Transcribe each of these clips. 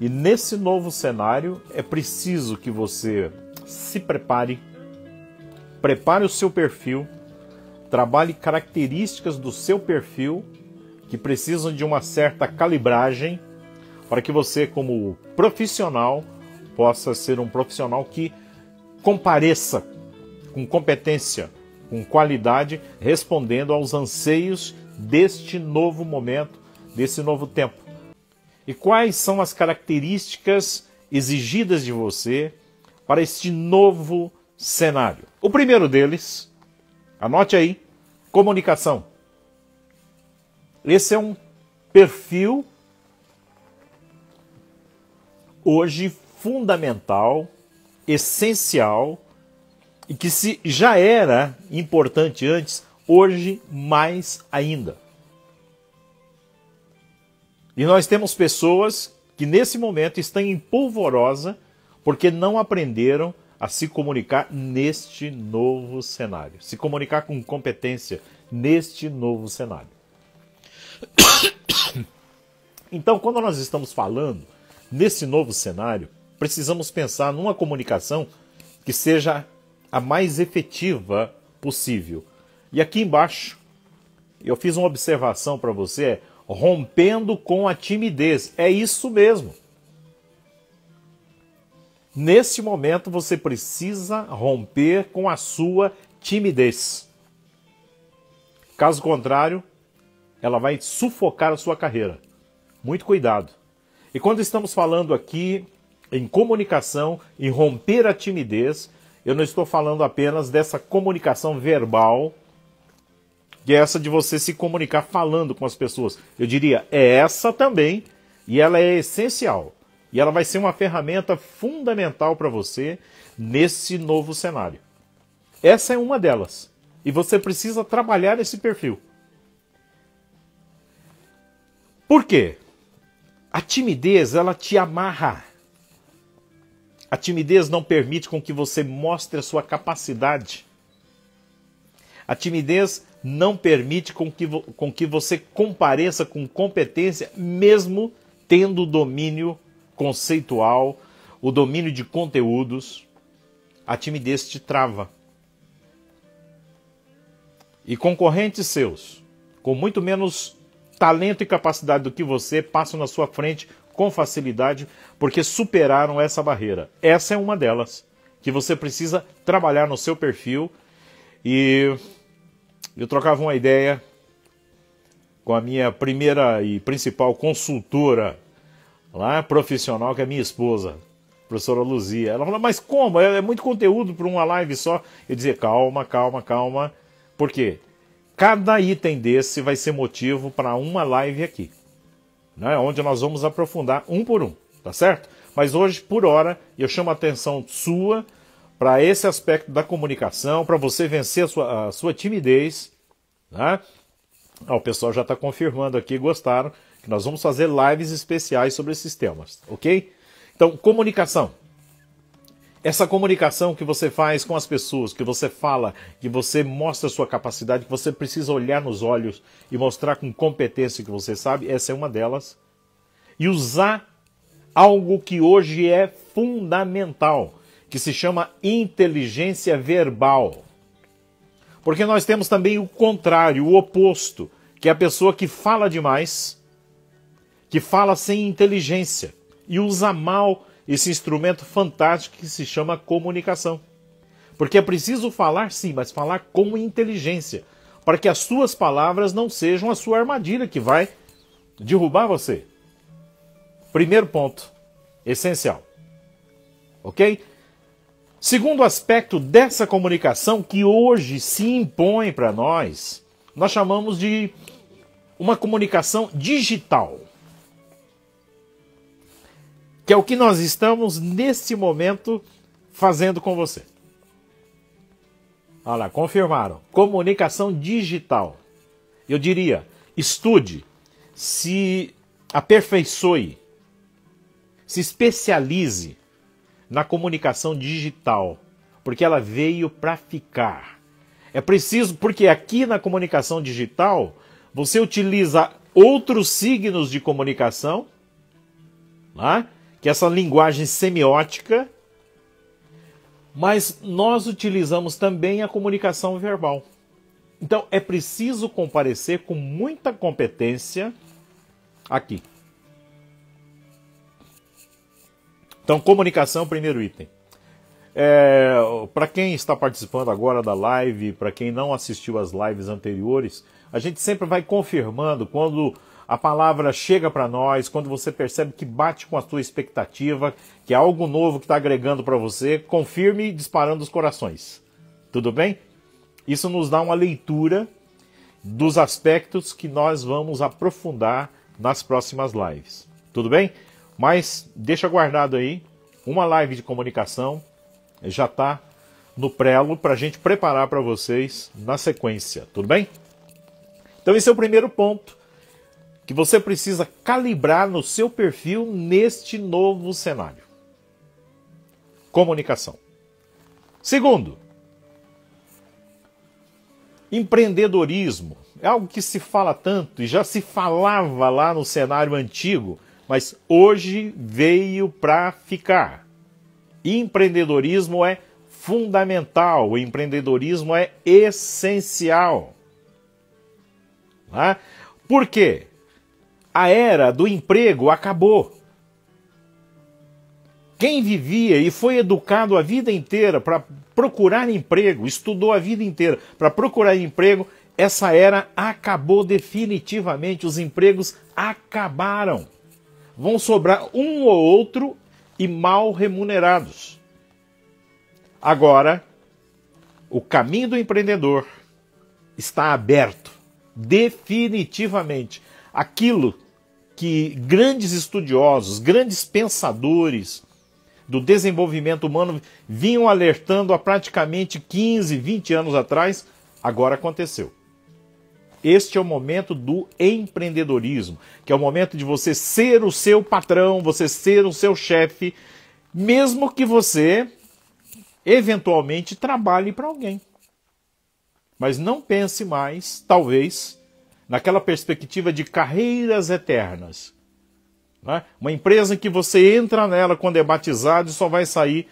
E nesse novo cenário é preciso que você se prepare, prepare o seu perfil, trabalhe características do seu perfil que precisam de uma certa calibragem para que você, como profissional, possa ser um profissional que compareça com competência, com qualidade, respondendo aos anseios deste novo momento, desse novo tempo e quais são as características exigidas de você para este novo cenário. O primeiro deles, anote aí, comunicação. Esse é um perfil hoje fundamental, essencial e que se já era importante antes, hoje mais ainda. E nós temos pessoas que nesse momento estão em polvorosa porque não aprenderam a se comunicar neste novo cenário, se comunicar com competência neste novo cenário. Então, quando nós estamos falando nesse novo cenário, precisamos pensar numa comunicação que seja a mais efetiva possível. E aqui embaixo, eu fiz uma observação para você, é rompendo com a timidez. É isso mesmo. Neste momento você precisa romper com a sua timidez. Caso contrário, ela vai sufocar a sua carreira. Muito cuidado. E quando estamos falando aqui em comunicação, em romper a timidez, eu não estou falando apenas dessa comunicação verbal que é essa de você se comunicar falando com as pessoas. Eu diria, é essa também, e ela é essencial. E ela vai ser uma ferramenta fundamental para você nesse novo cenário. Essa é uma delas. E você precisa trabalhar esse perfil. Por quê? A timidez, ela te amarra. A timidez não permite com que você mostre a sua capacidade. A timidez não permite com que, com que você compareça com competência, mesmo tendo o domínio conceitual, o domínio de conteúdos. A timidez te trava. E concorrentes seus, com muito menos talento e capacidade do que você, passam na sua frente com facilidade porque superaram essa barreira. Essa é uma delas que você precisa trabalhar no seu perfil e eu trocava uma ideia com a minha primeira e principal consultora lá profissional, que é minha esposa, a professora Luzia. Ela falou, mas como? É, é muito conteúdo para uma live só. Eu dizia, calma, calma, calma. Por quê? Cada item desse vai ser motivo para uma live aqui, né? onde nós vamos aprofundar um por um, tá certo? Mas hoje, por hora, eu chamo a atenção sua para esse aspecto da comunicação, para você vencer a sua, a sua timidez. Né? Ah, o pessoal já está confirmando aqui, gostaram, que nós vamos fazer lives especiais sobre esses temas, ok? Então, comunicação. Essa comunicação que você faz com as pessoas, que você fala, que você mostra a sua capacidade, que você precisa olhar nos olhos e mostrar com competência que você sabe, essa é uma delas. E usar algo que hoje é fundamental que se chama inteligência verbal. Porque nós temos também o contrário, o oposto, que é a pessoa que fala demais, que fala sem inteligência e usa mal esse instrumento fantástico que se chama comunicação. Porque é preciso falar sim, mas falar com inteligência, para que as suas palavras não sejam a sua armadilha que vai derrubar você. Primeiro ponto, essencial. OK? Segundo aspecto dessa comunicação que hoje se impõe para nós, nós chamamos de uma comunicação digital. Que é o que nós estamos neste momento fazendo com você. Olha lá, confirmaram. Comunicação digital. Eu diria, estude, se aperfeiçoe, se especialize na comunicação digital, porque ela veio para ficar. É preciso, porque aqui na comunicação digital, você utiliza outros signos de comunicação, né? que é essa linguagem semiótica, mas nós utilizamos também a comunicação verbal. Então é preciso comparecer com muita competência aqui. Então, comunicação, primeiro item. É, para quem está participando agora da live, para quem não assistiu às lives anteriores, a gente sempre vai confirmando quando a palavra chega para nós, quando você percebe que bate com a sua expectativa, que é algo novo que está agregando para você, confirme disparando os corações. Tudo bem? Isso nos dá uma leitura dos aspectos que nós vamos aprofundar nas próximas lives. Tudo bem? Mas deixa guardado aí uma live de comunicação, já está no prelo para a gente preparar para vocês na sequência, tudo bem? Então esse é o primeiro ponto que você precisa calibrar no seu perfil neste novo cenário. Comunicação. Segundo, empreendedorismo. É algo que se fala tanto e já se falava lá no cenário antigo, mas hoje veio para ficar. Empreendedorismo é fundamental, o empreendedorismo é essencial. Tá? Por quê? A era do emprego acabou. Quem vivia e foi educado a vida inteira para procurar emprego, estudou a vida inteira para procurar emprego, essa era acabou definitivamente, os empregos acabaram vão sobrar um ou outro e mal remunerados. Agora, o caminho do empreendedor está aberto definitivamente. Aquilo que grandes estudiosos, grandes pensadores do desenvolvimento humano vinham alertando há praticamente 15, 20 anos atrás, agora aconteceu. Este é o momento do empreendedorismo, que é o momento de você ser o seu patrão, você ser o seu chefe, mesmo que você eventualmente trabalhe para alguém. Mas não pense mais, talvez, naquela perspectiva de carreiras eternas. Né? Uma empresa que você entra nela quando é batizado e só vai sair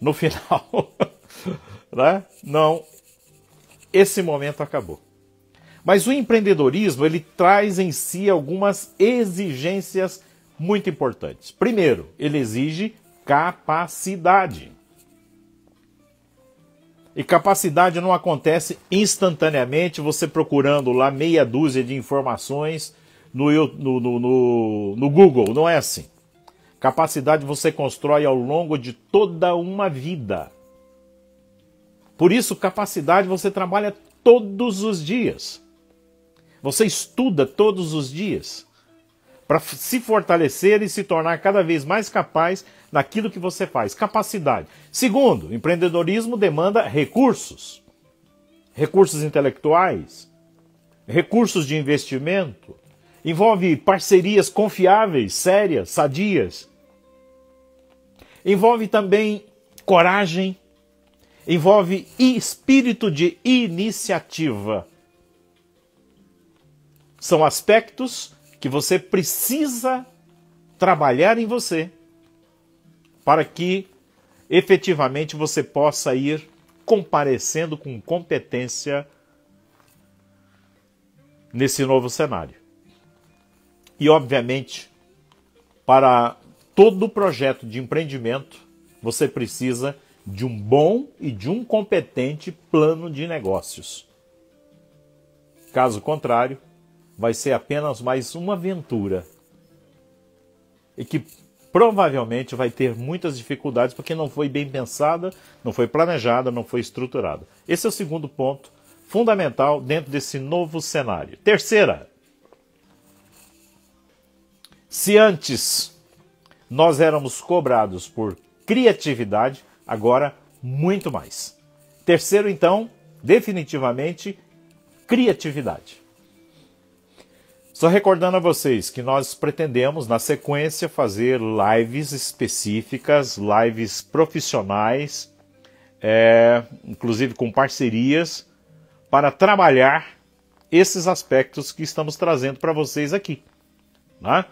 no final. né? Não, esse momento acabou. Mas o empreendedorismo ele traz em si algumas exigências muito importantes. Primeiro, ele exige capacidade. E capacidade não acontece instantaneamente você procurando lá meia dúzia de informações no, no, no, no Google. Não é assim. Capacidade você constrói ao longo de toda uma vida. Por isso, capacidade você trabalha todos os dias. Você estuda todos os dias para se fortalecer e se tornar cada vez mais capaz naquilo que você faz. Capacidade. Segundo, empreendedorismo demanda recursos. Recursos intelectuais, recursos de investimento, envolve parcerias confiáveis, sérias, sadias. Envolve também coragem, envolve espírito de iniciativa. São aspectos que você precisa trabalhar em você para que efetivamente você possa ir comparecendo com competência nesse novo cenário. E, obviamente, para todo projeto de empreendimento, você precisa de um bom e de um competente plano de negócios. Caso contrário, vai ser apenas mais uma aventura e que provavelmente vai ter muitas dificuldades porque não foi bem pensada, não foi planejada, não foi estruturada. Esse é o segundo ponto fundamental dentro desse novo cenário. Terceira, se antes nós éramos cobrados por criatividade, agora muito mais. Terceiro, então, definitivamente, criatividade. Só recordando a vocês que nós pretendemos, na sequência, fazer lives específicas, lives profissionais, é, inclusive com parcerias, para trabalhar esses aspectos que estamos trazendo para vocês aqui. Né?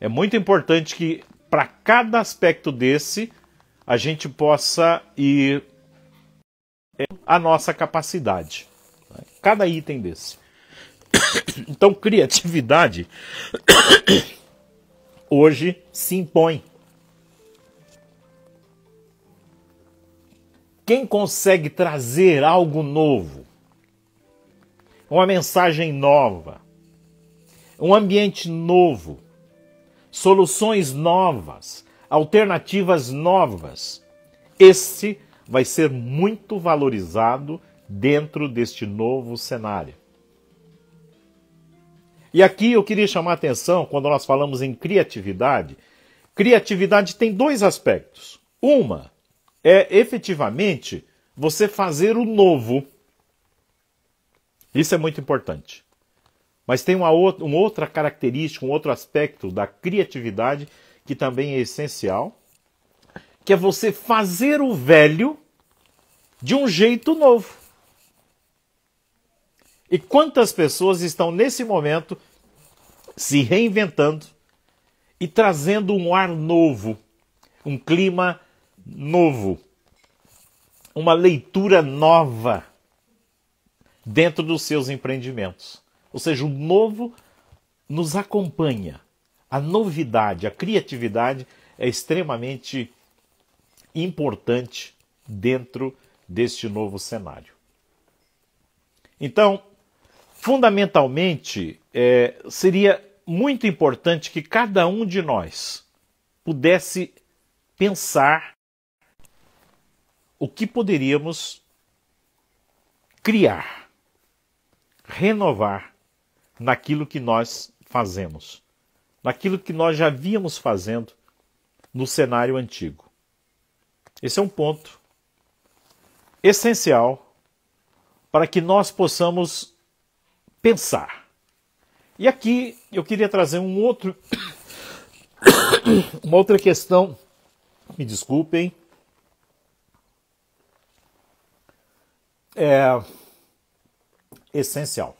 É muito importante que, para cada aspecto desse, a gente possa ir é, a nossa capacidade. Né? Cada item desse. Então, criatividade hoje se impõe. Quem consegue trazer algo novo, uma mensagem nova, um ambiente novo, soluções novas, alternativas novas, esse vai ser muito valorizado dentro deste novo cenário. E aqui eu queria chamar a atenção quando nós falamos em criatividade. Criatividade tem dois aspectos. Uma é efetivamente você fazer o novo. Isso é muito importante. Mas tem uma, outra, uma outra característica, um outro aspecto da criatividade que também é essencial, que é você fazer o velho de um jeito novo. E quantas pessoas estão nesse momento se reinventando e trazendo um ar novo, um clima novo, uma leitura nova dentro dos seus empreendimentos. Ou seja, o novo nos acompanha. A novidade, a criatividade é extremamente importante dentro deste novo cenário. Então, fundamentalmente, é, seria muito importante que cada um de nós pudesse pensar o que poderíamos criar, renovar naquilo que nós fazemos, naquilo que nós já víamos fazendo no cenário antigo. Esse é um ponto essencial para que nós possamos pensar. E aqui eu queria trazer um outro, uma outra questão, me desculpem, é essencial.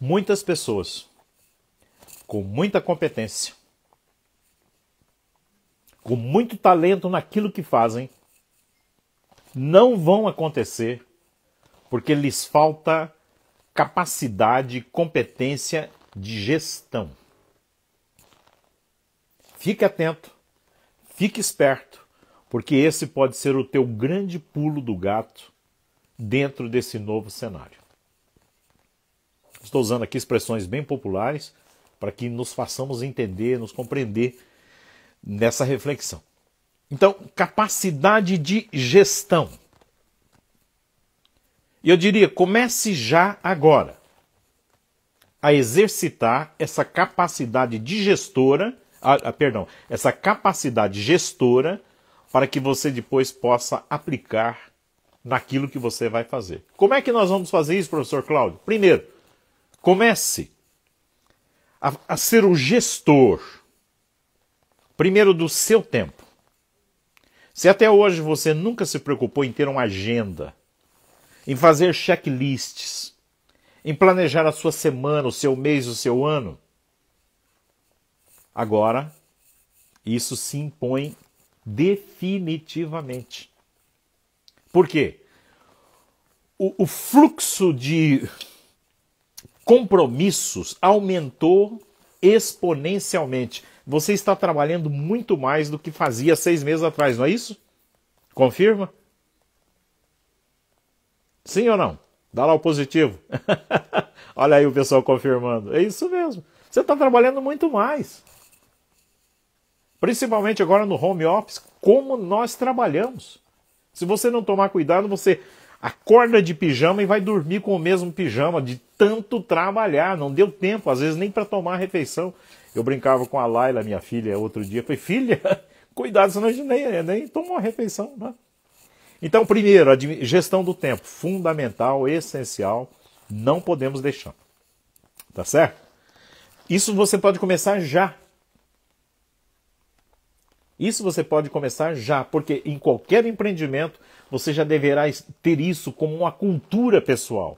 Muitas pessoas com muita competência, com muito talento naquilo que fazem, não vão acontecer porque lhes falta capacidade e competência de gestão. Fique atento, fique esperto, porque esse pode ser o teu grande pulo do gato dentro desse novo cenário. Estou usando aqui expressões bem populares para que nos façamos entender, nos compreender nessa reflexão. Então, capacidade de gestão. E eu diria, comece já agora a exercitar essa capacidade de gestora, ah, ah, perdão, essa capacidade gestora para que você depois possa aplicar naquilo que você vai fazer. Como é que nós vamos fazer isso, professor Cláudio? Primeiro, comece a, a ser o gestor, primeiro do seu tempo. Se até hoje você nunca se preocupou em ter uma agenda, em fazer checklists, em planejar a sua semana, o seu mês, o seu ano. Agora, isso se impõe definitivamente. Por quê? O, o fluxo de compromissos aumentou exponencialmente. Você está trabalhando muito mais do que fazia seis meses atrás, não é isso? Confirma? Sim ou não? Dá lá o positivo. Olha aí o pessoal confirmando. É isso mesmo. Você está trabalhando muito mais. Principalmente agora no home office, como nós trabalhamos. Se você não tomar cuidado, você acorda de pijama e vai dormir com o mesmo pijama, de tanto trabalhar. Não deu tempo, às vezes nem para tomar a refeição. Eu brincava com a Laila, minha filha, outro dia. Falei, filha, cuidado, senão a gente nem, nem tomou a refeição. Né? Então, primeiro, a gestão do tempo, fundamental, essencial, não podemos deixar. Tá certo? Isso você pode começar já. Isso você pode começar já, porque em qualquer empreendimento você já deverá ter isso como uma cultura pessoal.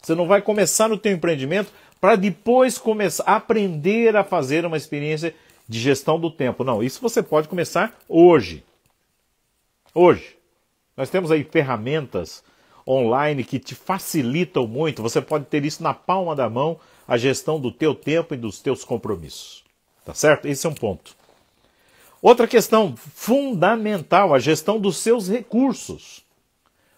Você não vai começar no teu empreendimento para depois começar a aprender a fazer uma experiência de gestão do tempo. Não, isso você pode começar hoje. Hoje. Nós temos aí ferramentas online que te facilitam muito. Você pode ter isso na palma da mão, a gestão do teu tempo e dos teus compromissos. Tá certo? Esse é um ponto. Outra questão fundamental, a gestão dos seus recursos.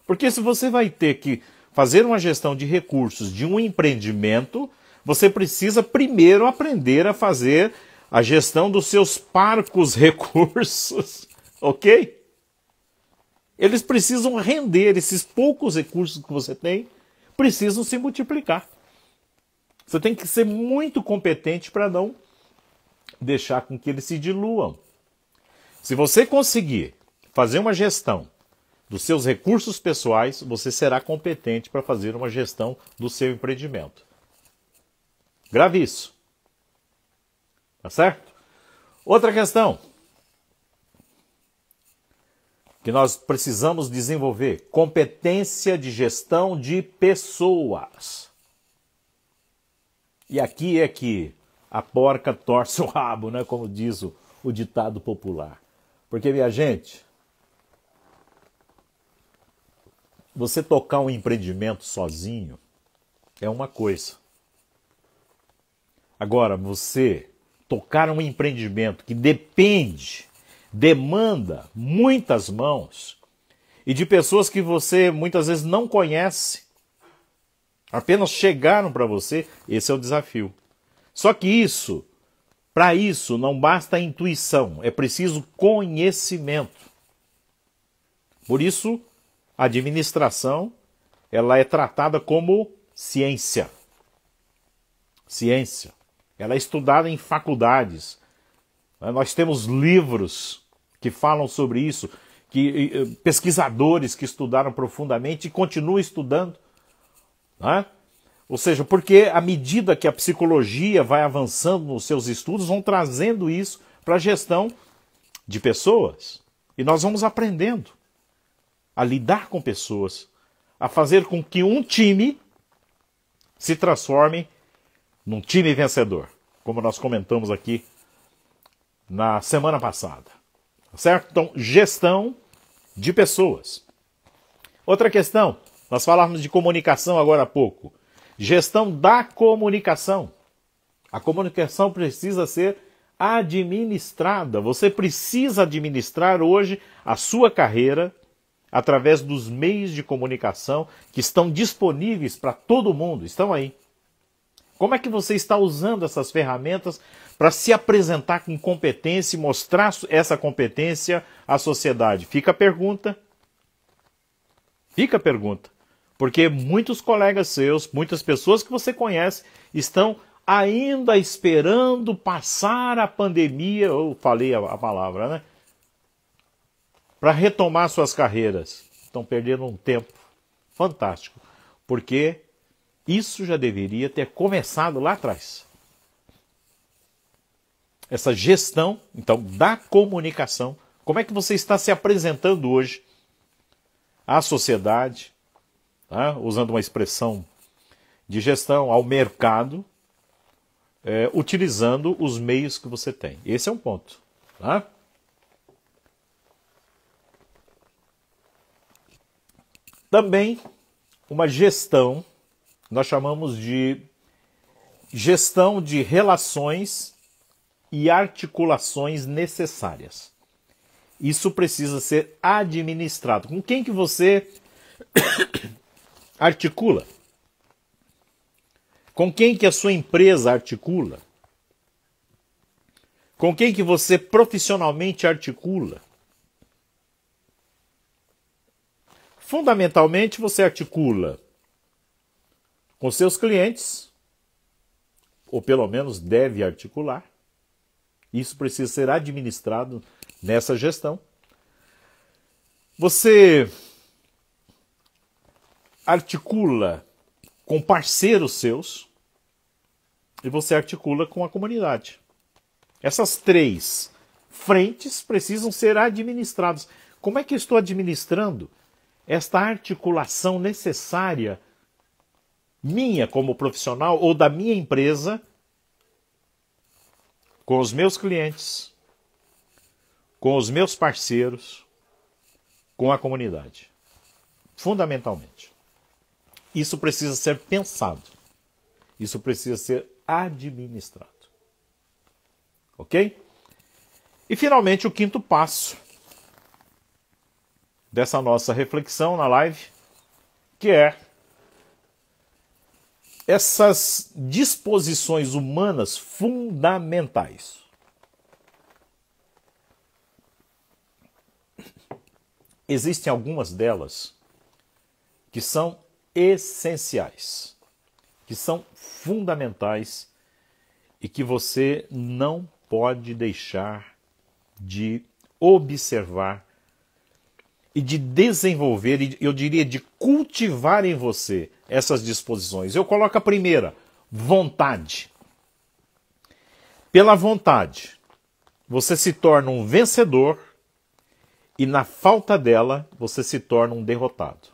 Porque se você vai ter que fazer uma gestão de recursos de um empreendimento, você precisa primeiro aprender a fazer a gestão dos seus parcos recursos, ok? Eles precisam render esses poucos recursos que você tem, precisam se multiplicar. Você tem que ser muito competente para não deixar com que eles se diluam. Se você conseguir fazer uma gestão dos seus recursos pessoais, você será competente para fazer uma gestão do seu empreendimento. Grave isso. Tá certo? Outra questão que nós precisamos desenvolver competência de gestão de pessoas. E aqui é que a porca torce o rabo, né, como diz o, o ditado popular. Porque minha gente, você tocar um empreendimento sozinho é uma coisa. Agora, você tocar um empreendimento que depende demanda muitas mãos e de pessoas que você muitas vezes não conhece. Apenas chegaram para você, esse é o desafio. Só que isso, para isso não basta intuição, é preciso conhecimento. Por isso, a administração, ela é tratada como ciência. Ciência. Ela é estudada em faculdades. Nós temos livros que falam sobre isso, que pesquisadores que estudaram profundamente e continuam estudando. Né? Ou seja, porque à medida que a psicologia vai avançando nos seus estudos, vão trazendo isso para a gestão de pessoas. E nós vamos aprendendo a lidar com pessoas, a fazer com que um time se transforme num time vencedor, como nós comentamos aqui na semana passada certo? Então, gestão de pessoas. Outra questão, nós falávamos de comunicação agora há pouco. Gestão da comunicação. A comunicação precisa ser administrada. Você precisa administrar hoje a sua carreira através dos meios de comunicação que estão disponíveis para todo mundo, estão aí. Como é que você está usando essas ferramentas para se apresentar com competência e mostrar essa competência à sociedade? Fica a pergunta. Fica a pergunta. Porque muitos colegas seus, muitas pessoas que você conhece, estão ainda esperando passar a pandemia, eu falei a, palavra, né? Para retomar suas carreiras. Estão perdendo um tempo fantástico, porque isso já deveria ter começado lá atrás essa gestão, então, da comunicação. Como é que você está se apresentando hoje à sociedade, tá? usando uma expressão de gestão, ao mercado, é, utilizando os meios que você tem. Esse é um ponto. Tá? Também uma gestão, nós chamamos de gestão de relações e articulações necessárias. Isso precisa ser administrado. Com quem que você articula? Com quem que a sua empresa articula? Com quem que você profissionalmente articula? Fundamentalmente você articula com seus clientes, ou pelo menos deve articular, isso precisa ser administrado nessa gestão. Você articula com parceiros seus e você articula com a comunidade. Essas três frentes precisam ser administradas. Como é que eu estou administrando esta articulação necessária minha como profissional ou da minha empresa com os meus clientes, com os meus parceiros, com a comunidade. Fundamentalmente. Isso precisa ser pensado. Isso precisa ser administrado. Ok? E finalmente, o quinto passo dessa nossa reflexão na live, que é essas disposições humanas fundamentais. Existem algumas delas que são essenciais, que são fundamentais e que você não pode deixar de observar e de desenvolver, e eu diria de cultivar em você essas disposições. Eu coloco a primeira, vontade. Pela vontade, você se torna um vencedor e na falta dela, você se torna um derrotado.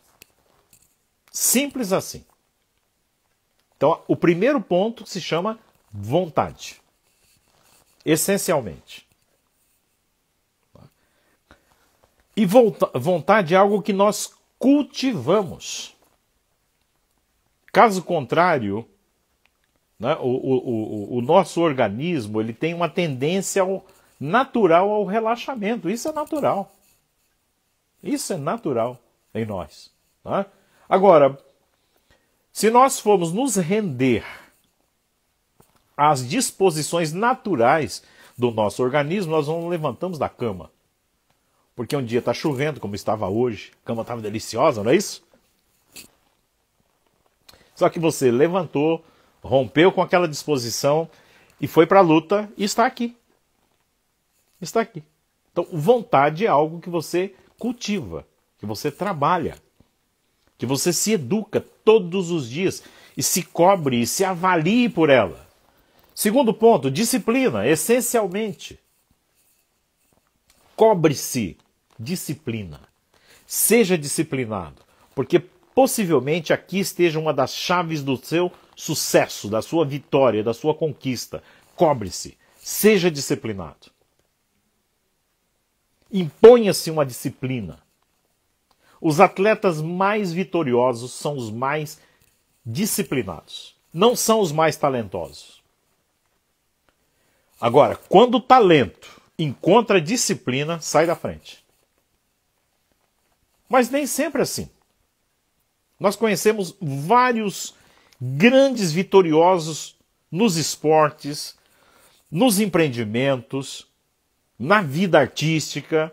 Simples assim. Então, o primeiro ponto se chama vontade. Essencialmente. E vontade é algo que nós cultivamos. Caso contrário, né, o, o, o, o, nosso organismo ele tem uma tendência ao, natural ao relaxamento. Isso é natural. Isso é natural em nós. Né? Agora, se nós formos nos render às disposições naturais do nosso organismo, nós não levantamos da cama. Porque um dia está chovendo, como estava hoje, a cama estava deliciosa, não é isso? Só que você levantou, rompeu com aquela disposição e foi para a luta e está aqui. Está aqui. Então, vontade é algo que você cultiva, que você trabalha, que você se educa todos os dias e se cobre e se avalie por ela. Segundo ponto, disciplina, essencialmente. Cobre-se disciplina. Seja disciplinado, porque possivelmente aqui esteja uma das chaves do seu sucesso, da sua vitória, da sua conquista. Cobre-se, seja disciplinado. Imponha-se uma disciplina. Os atletas mais vitoriosos são os mais disciplinados, não são os mais talentosos. Agora, quando o talento encontra disciplina, sai da frente. Mas nem sempre assim. Nós conhecemos vários grandes vitoriosos nos esportes, nos empreendimentos, na vida artística,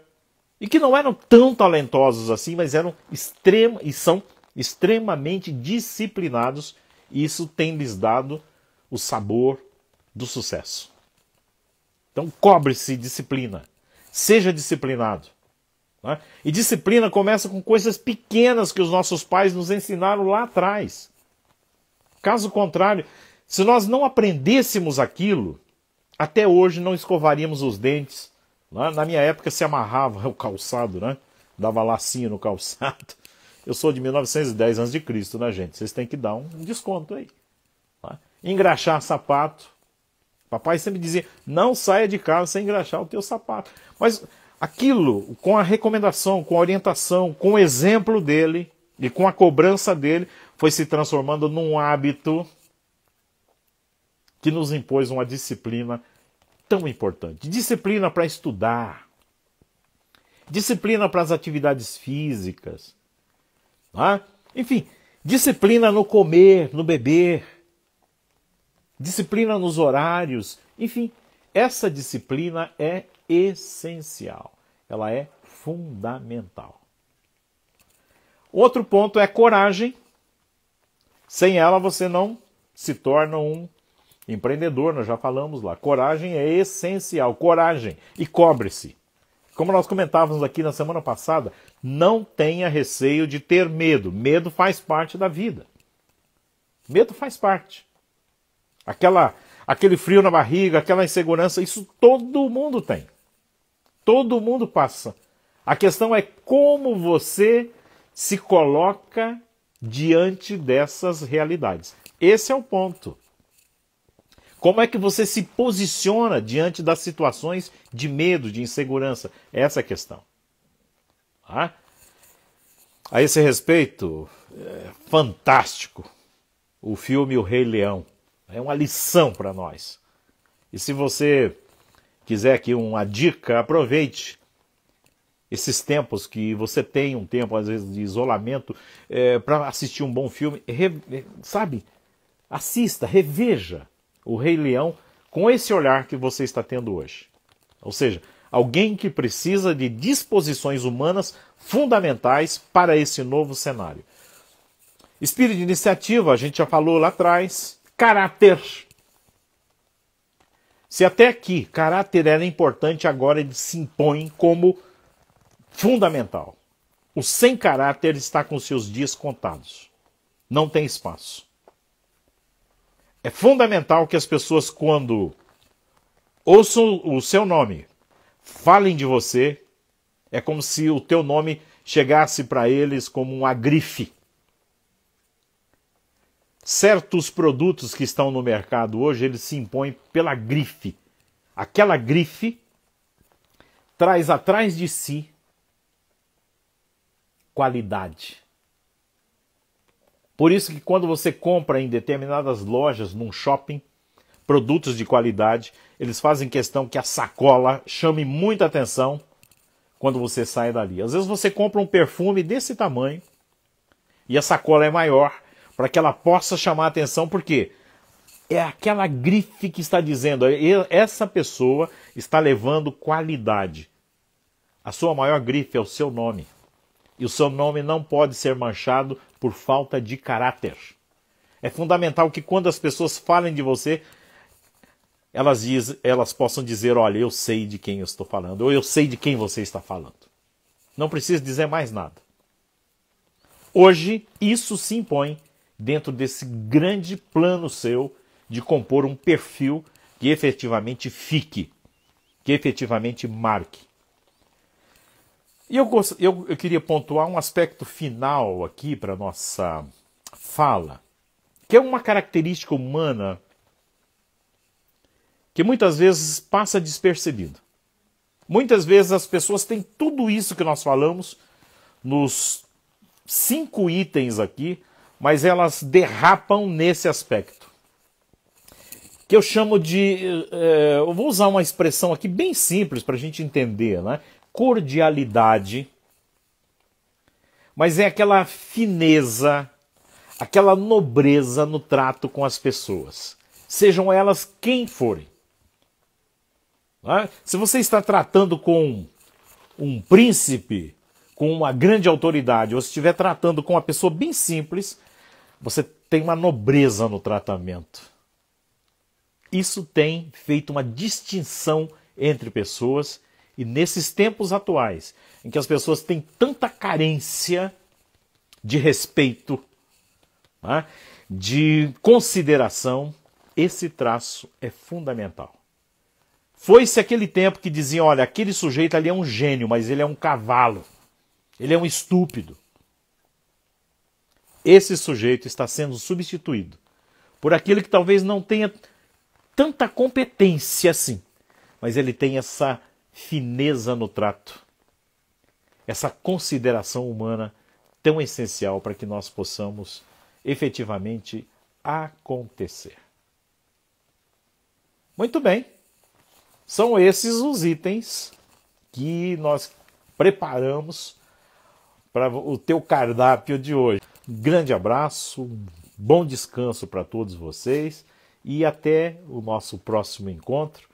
e que não eram tão talentosos assim, mas eram extrema e são extremamente disciplinados, e isso tem lhes dado o sabor do sucesso. Então cobre-se disciplina, seja disciplinado. Né? E disciplina começa com coisas pequenas que os nossos pais nos ensinaram lá atrás. Caso contrário, se nós não aprendêssemos aquilo, até hoje não escovaríamos os dentes. Né? Na minha época se amarrava o calçado, né? Dava lacinho no calçado. Eu sou de 1910 a.C., de Cristo, né, gente? Vocês têm que dar um desconto aí. Né? Engraxar sapato. Papai sempre dizia: não saia de casa sem engraxar o teu sapato. Mas aquilo, com a recomendação, com a orientação, com o exemplo dele e com a cobrança dele, foi se transformando num hábito que nos impôs uma disciplina tão importante. Disciplina para estudar, disciplina para as atividades físicas, tá? enfim, disciplina no comer, no beber, disciplina nos horários, enfim, essa disciplina é essencial, ela é fundamental. Outro ponto é coragem. Sem ela você não se torna um empreendedor, nós já falamos lá. Coragem é essencial, coragem e cobre-se. Como nós comentávamos aqui na semana passada, não tenha receio de ter medo. Medo faz parte da vida. Medo faz parte. Aquela, aquele frio na barriga, aquela insegurança, isso todo mundo tem. Todo mundo passa. A questão é como você se coloca diante dessas realidades. Esse é o ponto. Como é que você se posiciona diante das situações de medo, de insegurança? Essa é a questão. Ah? A esse respeito, é fantástico o filme O Rei Leão. É uma lição para nós. E se você quiser aqui uma dica, aproveite esses tempos que você tem, um tempo às vezes de isolamento, é, para assistir um bom filme. Re, sabe? Assista, reveja o Rei Leão com esse olhar que você está tendo hoje. Ou seja, alguém que precisa de disposições humanas fundamentais para esse novo cenário. Espírito de iniciativa, a gente já falou lá atrás. Caráter, se até aqui caráter era importante, agora ele se impõe como fundamental. O sem caráter está com seus dias contados. Não tem espaço. É fundamental que as pessoas, quando ouçam o seu nome, falem de você, é como se o teu nome chegasse para eles como uma grife. Certos produtos que estão no mercado hoje, eles se impõem pela grife. Aquela grife traz atrás de si qualidade. Por isso que quando você compra em determinadas lojas, num shopping, produtos de qualidade, eles fazem questão que a sacola chame muita atenção quando você sai dali. Às vezes você compra um perfume desse tamanho e a sacola é maior para que ela possa chamar a atenção, porque é aquela grife que está dizendo, essa pessoa está levando qualidade. A sua maior grife é o seu nome. E o seu nome não pode ser manchado por falta de caráter. É fundamental que quando as pessoas falem de você, elas, diz, elas possam dizer: olha, eu sei de quem eu estou falando, ou eu sei de quem você está falando. Não precisa dizer mais nada. Hoje, isso se impõe dentro desse grande plano seu de compor um perfil que efetivamente fique, que efetivamente marque. E eu, gost... eu, eu queria pontuar um aspecto final aqui para nossa fala, que é uma característica humana que muitas vezes passa despercebido. Muitas vezes as pessoas têm tudo isso que nós falamos nos cinco itens aqui, mas elas derrapam nesse aspecto. Que eu chamo de. Eh, eu vou usar uma expressão aqui bem simples para a gente entender, né? Cordialidade. Mas é aquela fineza, aquela nobreza no trato com as pessoas, sejam elas quem forem. Né? Se você está tratando com um príncipe, com uma grande autoridade, ou se estiver tratando com uma pessoa bem simples, você tem uma nobreza no tratamento. Isso tem feito uma distinção entre pessoas e nesses tempos atuais, em que as pessoas têm tanta carência de respeito, né, de consideração, esse traço é fundamental. Foi-se aquele tempo que diziam: olha, aquele sujeito ali é um gênio, mas ele é um cavalo, ele é um estúpido. Esse sujeito está sendo substituído por aquele que talvez não tenha tanta competência assim, mas ele tem essa fineza no trato, essa consideração humana tão essencial para que nós possamos efetivamente acontecer. Muito bem, são esses os itens que nós preparamos para o teu cardápio de hoje. Grande abraço, bom descanso para todos vocês e até o nosso próximo encontro,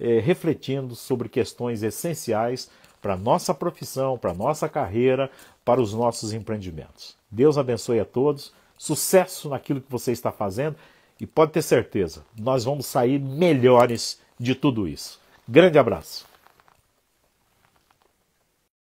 é, refletindo sobre questões essenciais para nossa profissão, para nossa carreira, para os nossos empreendimentos. Deus abençoe a todos, sucesso naquilo que você está fazendo e pode ter certeza, nós vamos sair melhores de tudo isso. Grande abraço.